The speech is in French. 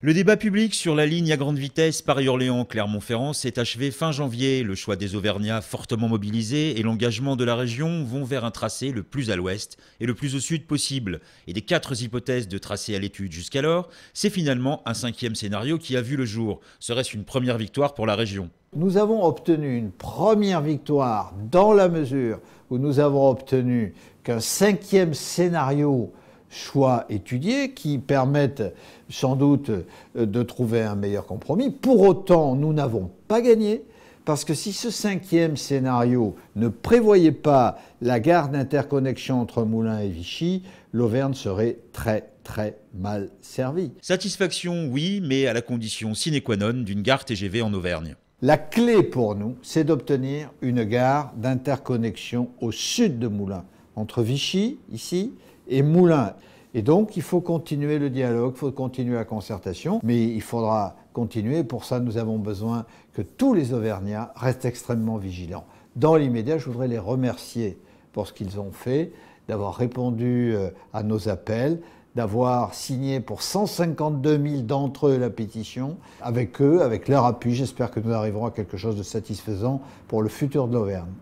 Le débat public sur la ligne à grande vitesse Paris-Orléans-Clermont-Ferrand s'est achevé fin janvier. Le choix des Auvergnats fortement mobilisés et l'engagement de la région vont vers un tracé le plus à l'ouest et le plus au sud possible. Et des quatre hypothèses de tracé à l'étude jusqu'alors, c'est finalement un cinquième scénario qui a vu le jour. Serait-ce une première victoire pour la région nous avons obtenu une première victoire dans la mesure où nous avons obtenu qu'un cinquième scénario choix étudiés qui permettent sans doute euh, de trouver un meilleur compromis. Pour autant, nous n'avons pas gagné. Parce que si ce cinquième scénario ne prévoyait pas la gare d'interconnexion entre Moulins et Vichy, l'Auvergne serait très très mal servie. Satisfaction, oui, mais à la condition sine qua non d'une gare TGV en Auvergne. La clé pour nous, c'est d'obtenir une gare d'interconnexion au sud de Moulins, entre Vichy, ici, et Et donc, il faut continuer le dialogue, il faut continuer la concertation, mais il faudra continuer. Pour ça, nous avons besoin que tous les Auvergnats restent extrêmement vigilants. Dans l'immédiat, je voudrais les remercier pour ce qu'ils ont fait, d'avoir répondu euh, à nos appels, d'avoir signé pour 152 000 d'entre eux la pétition. Avec eux, avec leur appui, j'espère que nous arriverons à quelque chose de satisfaisant pour le futur de l'Auvergne.